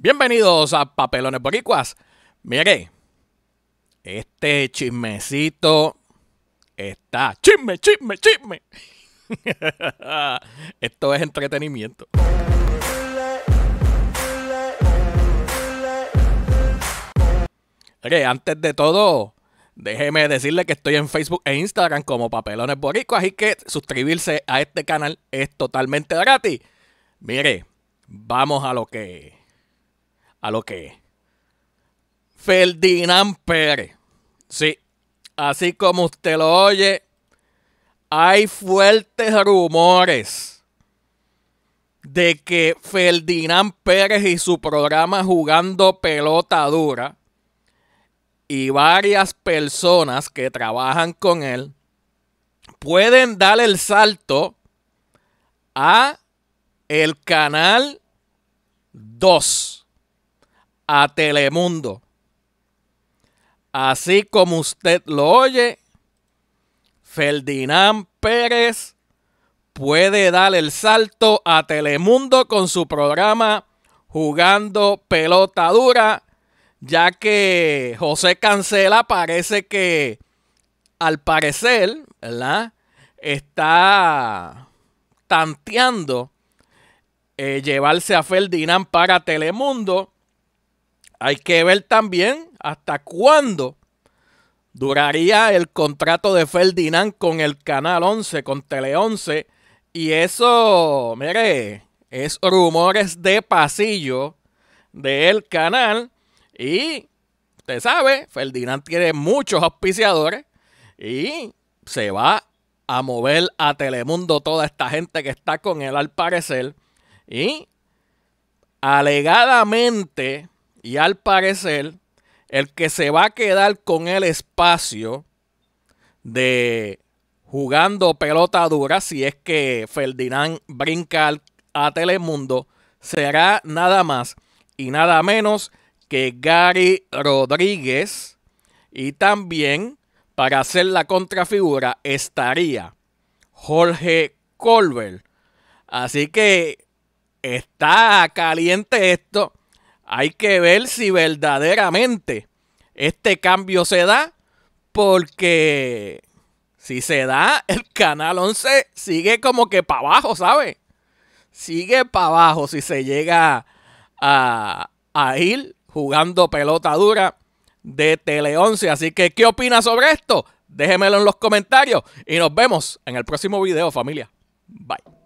Bienvenidos a Papelones Boricuas. Mire, este chismecito está. ¡Chisme, chisme, chisme! Esto es entretenimiento. Mire, antes de todo, déjeme decirle que estoy en Facebook e Instagram como Papelones Boricuas y que suscribirse a este canal es totalmente gratis. Mire, vamos a lo que a lo que es. Ferdinand Pérez. Sí, así como usted lo oye, hay fuertes rumores de que Ferdinand Pérez y su programa Jugando Pelota Dura y varias personas que trabajan con él pueden dar el salto a el canal 2 a Telemundo. Así como usted lo oye, Ferdinand Pérez puede dar el salto a Telemundo con su programa Jugando Pelota Dura, ya que José Cancela parece que, al parecer, ¿verdad? Está tanteando eh, llevarse a Ferdinand para Telemundo hay que ver también hasta cuándo duraría el contrato de Ferdinand con el Canal 11, con Tele 11. Y eso, mire, es rumores de pasillo del canal. Y usted sabe, Ferdinand tiene muchos auspiciadores y se va a mover a Telemundo toda esta gente que está con él al parecer. Y alegadamente y al parecer, el que se va a quedar con el espacio de jugando pelota dura, si es que Ferdinand brinca a Telemundo, será nada más y nada menos que Gary Rodríguez. Y también, para hacer la contrafigura, estaría Jorge Colbert. Así que está caliente esto. Hay que ver si verdaderamente este cambio se da, porque si se da, el Canal 11 sigue como que para abajo, ¿sabe? Sigue para abajo si se llega a, a ir jugando pelota dura de Tele 11. Así que, ¿qué opinas sobre esto? Déjemelo en los comentarios y nos vemos en el próximo video, familia. Bye.